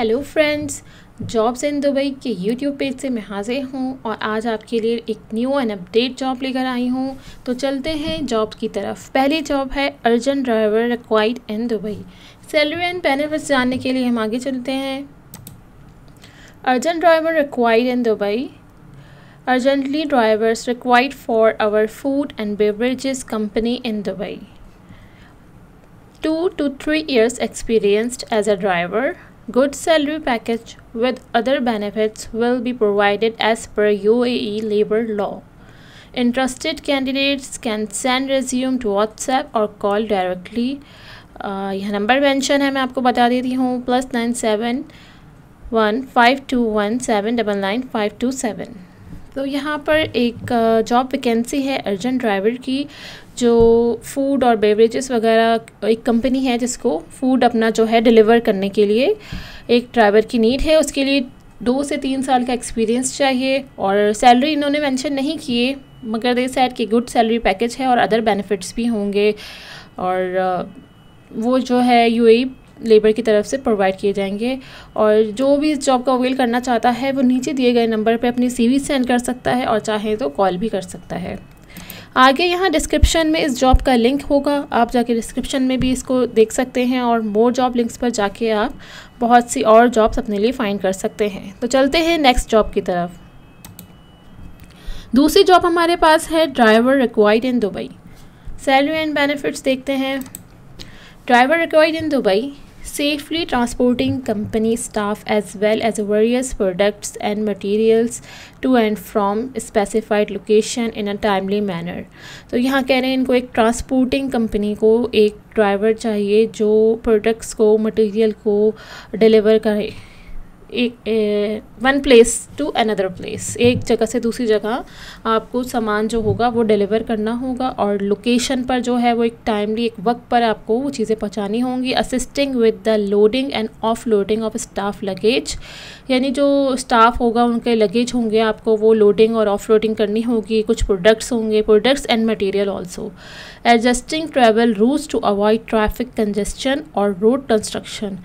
Hello friends jobs in Dubai के YouTube page से मैं हाजिर हूँ और आज आपके लिए एक न्यू एंड अपडेट जॉब लेकर आई हूँ तो चलते हैं जॉब की तरफ पहली जॉब है urgent driver required in Dubai salary and benefits जानने के लिए हम आगे चलते हैं urgent driver required in Dubai urgently drivers required for our food and beverage company in Dubai two to three years experienced as a driver Good salary package with other benefits will be provided as per UAE labor law. Interested candidates can send resume to WhatsApp or call directly. Uh, यह number mention है मैं आपको बता देती हूँ plus nine seven one five two one seven double nine five two seven तो यहाँ पर एक जॉब वैकेंसी है अर्जेंट ड्राइवर की जो फूड और बेवरेजेस वगैरह एक कंपनी है जिसको फूड अपना जो है डिलीवर करने के लिए एक ड्राइवर की नीड है उसके लिए दो से तीन साल का एक्सपीरियंस चाहिए और सैलरी इन्होंने मेंशन नहीं किए मगर दे सैड कि गुड सैलरी पैकेज है और अदर बेनिफिट्स भी होंगे और वो जो है यूएई लेबर की तरफ से प्रोवाइड किए जाएंगे और जो भी इस जॉब का अवेल करना चाहता है वो नीचे दिए गए नंबर पर अपनी वी सेंड कर सकता है और चाहे तो कॉल भी कर सकता है आगे यहाँ डिस्क्रिप्शन में इस जॉब का लिंक होगा आप जाके डिस्क्रिप्शन में भी इसको देख सकते हैं और मोर जॉब लिंक्स पर जाके आप बहुत सी और जॉब्स अपने लिए फाइंड कर सकते हैं तो चलते हैं नेक्स्ट जॉब की तरफ दूसरी जॉब हमारे पास है driver required in Dubai salary and benefits देखते हैं driver required in Dubai safely transporting company staff as well as various products and materials to and from specified location in a timely manner तो यहाँ कह रहे हैं इनको एक transporting company को एक driver चाहिए जो products को material को deliver करे one place to another place एक जगह से दूसरी जगह आपको सामान जो होगा वो डिलीवर करना होगा और लोकेशन पर जो है वो एक टाइमली एक वक्त पर आपको वो चीज़ें पहुंचानी होंगी assisting with the loading and offloading of staff luggage यानी जो स्टाफ होगा उनके लगेज होंगे आपको वो लोडिंग और ऑफ लोडिंग करनी होगी कुछ प्रोडक्ट्स होंगे products and material also adjusting travel routes to avoid traffic congestion और रोड कंस्ट्रक्शन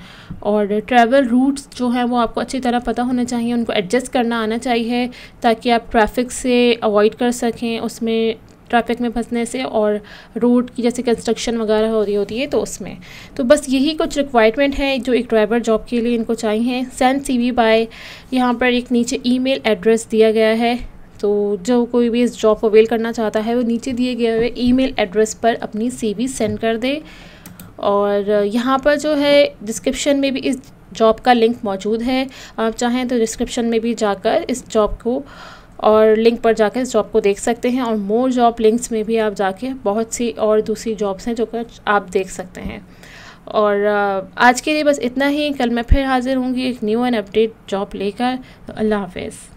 और ट्रैवल रूट्स जो हैं वो आप आपको अच्छी तरह पता होना चाहिए उनको एडजस्ट करना आना चाहिए ताकि आप ट्रैफिक से अवॉइड कर सकें उसमें ट्रैफिक में फंसने से और रोड की जैसे कंस्ट्रक्शन वगैरह हो रही होती है तो उसमें तो बस यही कुछ रिक्वायरमेंट है जो एक ड्राइवर जॉब के लिए इनको चाहिए सेंड सी वी बाय यहाँ पर एक नीचे ईमेल एड्रेस दिया गया है तो जो कोई भी इस जॉब को अवेल करना चाहता है वो नीचे दिए गए हुए ईमेल एड्रेस पर अपनी वी सेंड कर दे और यहाँ पर जो है डिस्क्रिप्शन में भी इस जॉब का लिंक मौजूद है आप चाहें तो डिस्क्रिप्शन में भी जाकर इस जॉब को और लिंक पर जाकर इस जॉब को देख सकते हैं और मोर जॉब लिंक्स में भी आप जाके बहुत सी और दूसरी जॉब्स हैं जो आप देख सकते हैं और आज के लिए बस इतना ही कल मैं फिर हाज़िर होंगी एक न्यू एंड अपडेट जॉब लेकर तो अल्लाह हाफिज़